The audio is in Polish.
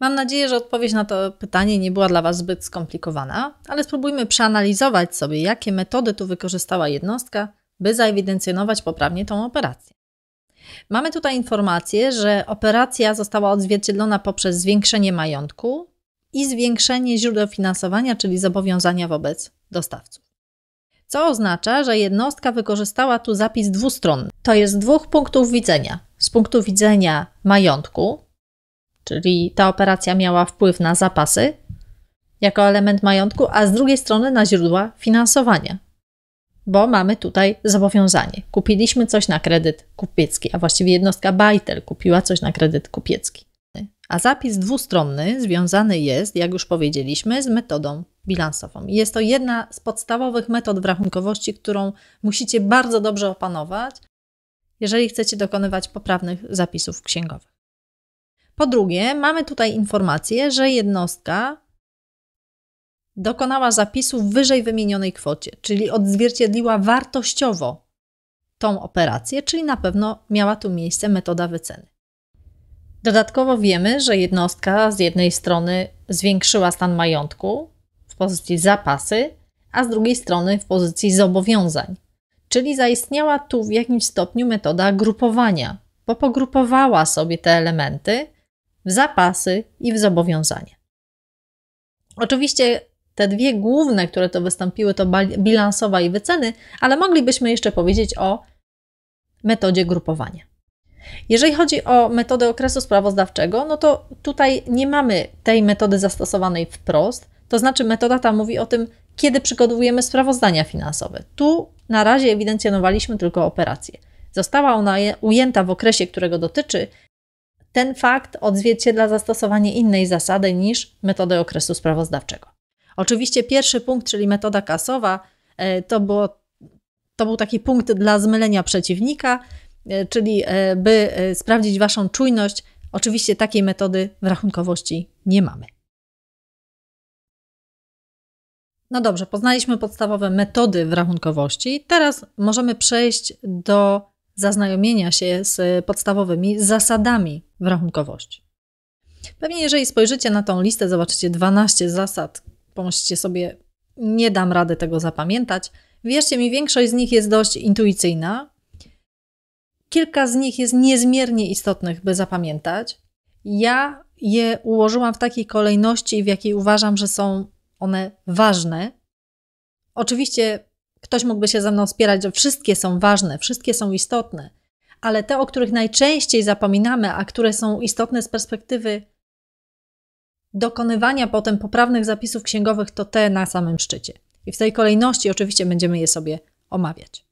Mam nadzieję, że odpowiedź na to pytanie nie była dla Was zbyt skomplikowana, ale spróbujmy przeanalizować sobie, jakie metody tu wykorzystała jednostka, by zaewidencjonować poprawnie tą operację. Mamy tutaj informację, że operacja została odzwierciedlona poprzez zwiększenie majątku i zwiększenie źródeł finansowania, czyli zobowiązania wobec dostawców co oznacza, że jednostka wykorzystała tu zapis dwustronny. To jest dwóch punktów widzenia. Z punktu widzenia majątku, czyli ta operacja miała wpływ na zapasy jako element majątku, a z drugiej strony na źródła finansowania, bo mamy tutaj zobowiązanie. Kupiliśmy coś na kredyt kupiecki, a właściwie jednostka Bajtel kupiła coś na kredyt kupiecki. A zapis dwustronny związany jest, jak już powiedzieliśmy, z metodą bilansową. Jest to jedna z podstawowych metod w rachunkowości, którą musicie bardzo dobrze opanować, jeżeli chcecie dokonywać poprawnych zapisów księgowych. Po drugie, mamy tutaj informację, że jednostka dokonała zapisu w wyżej wymienionej kwocie, czyli odzwierciedliła wartościowo tą operację, czyli na pewno miała tu miejsce metoda wyceny. Dodatkowo wiemy, że jednostka z jednej strony zwiększyła stan majątku w pozycji zapasy, a z drugiej strony w pozycji zobowiązań. Czyli zaistniała tu w jakimś stopniu metoda grupowania, bo pogrupowała sobie te elementy w zapasy i w zobowiązanie. Oczywiście te dwie główne, które to wystąpiły, to bilansowa i wyceny, ale moglibyśmy jeszcze powiedzieć o metodzie grupowania. Jeżeli chodzi o metodę okresu sprawozdawczego, no to tutaj nie mamy tej metody zastosowanej wprost, to znaczy metoda ta mówi o tym, kiedy przygotowujemy sprawozdania finansowe. Tu na razie ewidencjonowaliśmy tylko operacje. Została ona ujęta w okresie, którego dotyczy. Ten fakt odzwierciedla zastosowanie innej zasady niż metody okresu sprawozdawczego. Oczywiście pierwszy punkt, czyli metoda kasowa, e, to, było, to był taki punkt dla zmylenia przeciwnika. E, czyli e, by e, sprawdzić Waszą czujność. Oczywiście takiej metody w rachunkowości nie mamy. No dobrze, poznaliśmy podstawowe metody w rachunkowości. Teraz możemy przejść do zaznajomienia się z podstawowymi zasadami w rachunkowości. Pewnie jeżeli spojrzycie na tą listę, zobaczycie 12 zasad. Pomyślcie sobie, nie dam rady tego zapamiętać. Wierzcie mi, większość z nich jest dość intuicyjna, Kilka z nich jest niezmiernie istotnych, by zapamiętać. Ja je ułożyłam w takiej kolejności, w jakiej uważam, że są one ważne. Oczywiście ktoś mógłby się ze mną spierać, że wszystkie są ważne, wszystkie są istotne, ale te, o których najczęściej zapominamy, a które są istotne z perspektywy dokonywania potem poprawnych zapisów księgowych, to te na samym szczycie. I w tej kolejności oczywiście będziemy je sobie omawiać.